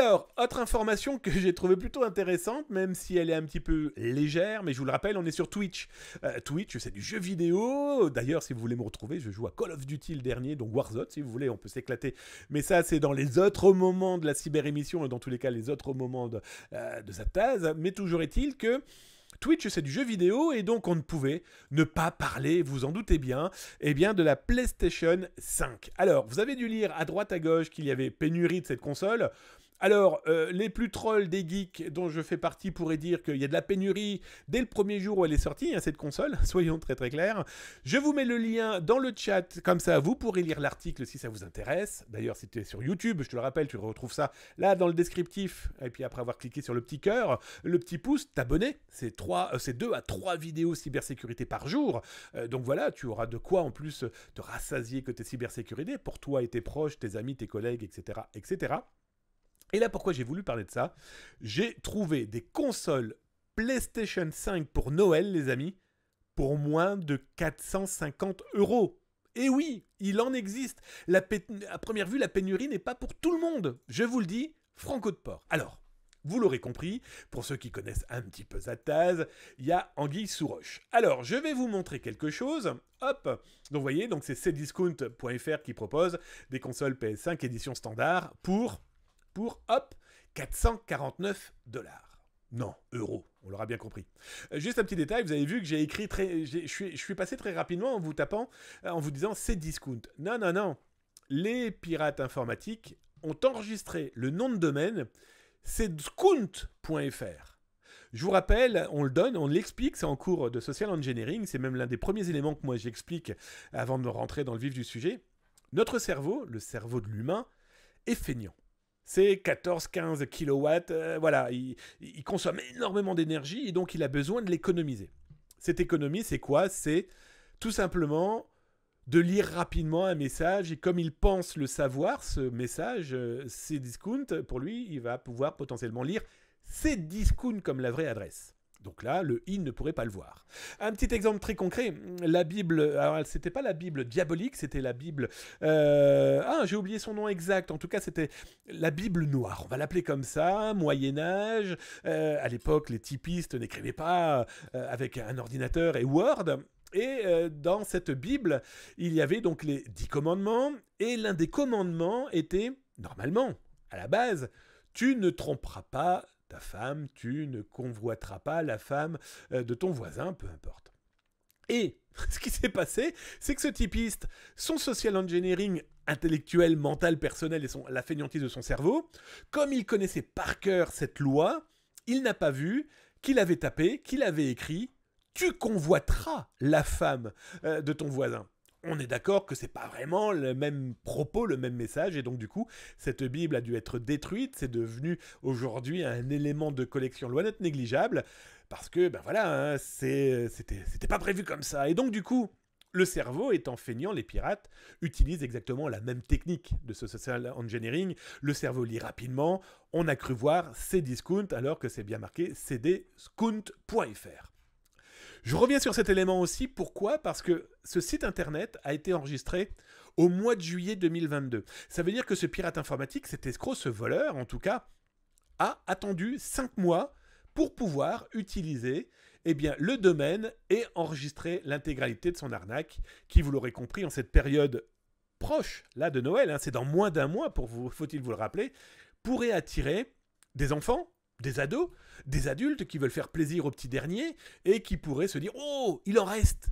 Alors, autre information que j'ai trouvée plutôt intéressante, même si elle est un petit peu légère, mais je vous le rappelle, on est sur Twitch. Euh, Twitch, c'est du jeu vidéo. D'ailleurs, si vous voulez me retrouver, je joue à Call of Duty le dernier, donc Warzone, si vous voulez, on peut s'éclater. Mais ça, c'est dans les autres moments de la cyberémission, et dans tous les cas, les autres moments de, sa euh, de thèse. Mais toujours est-il que... Twitch, c'est du jeu vidéo et donc on ne pouvait ne pas parler, vous en doutez bien, eh bien de la PlayStation 5. Alors, vous avez dû lire à droite à gauche qu'il y avait pénurie de cette console. Alors, euh, les plus trolls des geeks dont je fais partie pourraient dire qu'il y a de la pénurie dès le premier jour où elle est sortie, hein, cette console, soyons très très clairs. Je vous mets le lien dans le chat, comme ça vous pourrez lire l'article si ça vous intéresse. D'ailleurs, si tu es sur YouTube, je te le rappelle, tu retrouves ça là dans le descriptif. Et puis après avoir cliqué sur le petit cœur, le petit pouce, t'abonner, c'est euh, deux à trois vidéos cybersécurité par jour. Euh, donc voilà, tu auras de quoi en plus te rassasier que tes cybersécurités pour toi et tes proches, tes amis, tes collègues, etc. etc. Et là, pourquoi j'ai voulu parler de ça J'ai trouvé des consoles PlayStation 5 pour Noël, les amis, pour moins de 450 euros. Et oui, il en existe. La à première vue, la pénurie n'est pas pour tout le monde. Je vous le dis, Franco de Port. Alors, vous l'aurez compris, pour ceux qui connaissent un petit peu Zataz, il y a Anguille sous roche. Alors, je vais vous montrer quelque chose. Hop Donc, vous voyez, c'est cdiscount.fr qui propose des consoles PS5 édition standard pour pour, hop, 449 dollars. Non, euros, on l'aura bien compris. Euh, juste un petit détail, vous avez vu que j'ai écrit très... Je suis, je suis passé très rapidement en vous tapant, euh, en vous disant c'est discount. Non, non, non. Les pirates informatiques ont enregistré le nom de domaine, c'est discount.fr. Je vous rappelle, on le donne, on l'explique, c'est en cours de social engineering, c'est même l'un des premiers éléments que moi j'explique avant de rentrer dans le vif du sujet. Notre cerveau, le cerveau de l'humain, est feignant c'est 14-15 kilowatts. Euh, voilà, il, consomme énormément d'énergie et donc il a besoin de l'économiser. Cette économie, c'est quoi C'est tout simplement de lire rapidement un message et comme il pense le savoir, ce message, euh, c'est discount, pour lui, il va pouvoir potentiellement lire c'est discount comme la vraie adresse. Donc là, le i » ne pourrait pas le voir. Un petit exemple très concret, la Bible, alors c'était pas la Bible diabolique, c'était la Bible, euh, ah j'ai oublié son nom exact, en tout cas c'était la Bible noire, on va l'appeler comme ça, Moyen Âge, euh, à l'époque les typistes n'écrivaient pas euh, avec un ordinateur et Word, et dans cette Bible, il y avait donc les dix commandements, et l'un des commandements était, normalement, à la base, tu ne tromperas pas ta femme, tu ne convoiteras pas la femme euh, de ton voisin, peu importe. Et ce qui s'est passé, c'est que ce typiste, son social engineering intellectuel, mental, personnel et son, la fainéantise de son cerveau, comme il connaissait par cœur cette loi, il n'a pas vu qu'il avait tapé, qu'il avait écrit Tu convoiteras la femme euh, de ton voisin on est d'accord que c'est pas vraiment le même propos, le même message, et donc du coup, cette Bible a dû être détruite, c'est devenu aujourd'hui un élément de collection loin négligeable, parce que, ben voilà, hein, ce c'était pas prévu comme ça. Et donc du coup, le cerveau étant feignant, les pirates utilisent exactement la même technique de ce social engineering. Le cerveau lit rapidement, on a cru voir cdiscount alors que c'est bien marqué cdscount.fr. Je reviens sur cet élément aussi. Pourquoi Parce que ce site internet a été enregistré au mois de juillet 2022. Ça veut dire que ce pirate informatique, cet escroc, ce voleur en tout cas, a attendu cinq mois pour pouvoir utiliser eh bien, le domaine et enregistrer l'intégralité de son arnaque, qui, vous l'aurez compris, en cette période proche là de Noël, hein, c'est dans moins d'un mois, pour vous, faut-il vous le rappeler, pourrait attirer des enfants, des ados, des adultes qui veulent faire plaisir au petit dernier et qui pourraient se dire Oh, il en reste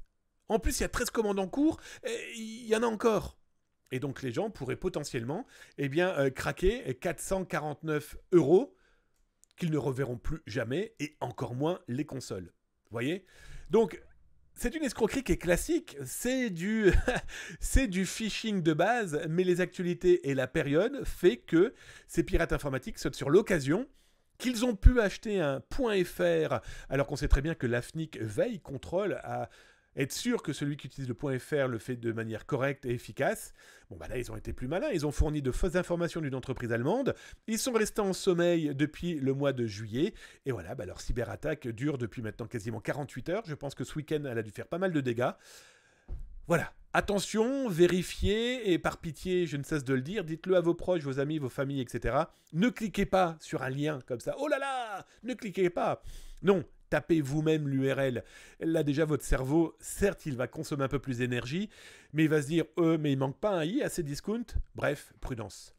En plus, il y a 13 commandes en cours, il y en a encore Et donc, les gens pourraient potentiellement eh bien, euh, craquer 449 euros qu'ils ne reverront plus jamais et encore moins les consoles. Vous voyez Donc, c'est une escroquerie qui est classique, c'est du, c'est du phishing de base, mais les actualités et la période fait que ces pirates informatiques sautent sur l'occasion qu'ils ont pu acheter un .fr, alors qu'on sait très bien que l'AFNIC veille, contrôle à être sûr que celui qui utilise le .fr le fait de manière correcte et efficace. Bon bah là ils ont été plus malins, ils ont fourni de fausses informations d'une entreprise allemande, ils sont restés en sommeil depuis le mois de juillet, et voilà, bah, leur cyberattaque dure depuis maintenant quasiment 48 heures, je pense que ce week-end elle a dû faire pas mal de dégâts. Voilà, Attention, vérifiez, et par pitié, je ne cesse de le dire, dites-le à vos proches, vos amis, vos familles, etc. Ne cliquez pas sur un lien comme ça. Oh là là Ne cliquez pas Non, tapez vous-même l'URL. Là déjà, votre cerveau, certes, il va consommer un peu plus d'énergie, mais il va se dire, eux mais il manque pas un i à ses discounts Bref, prudence.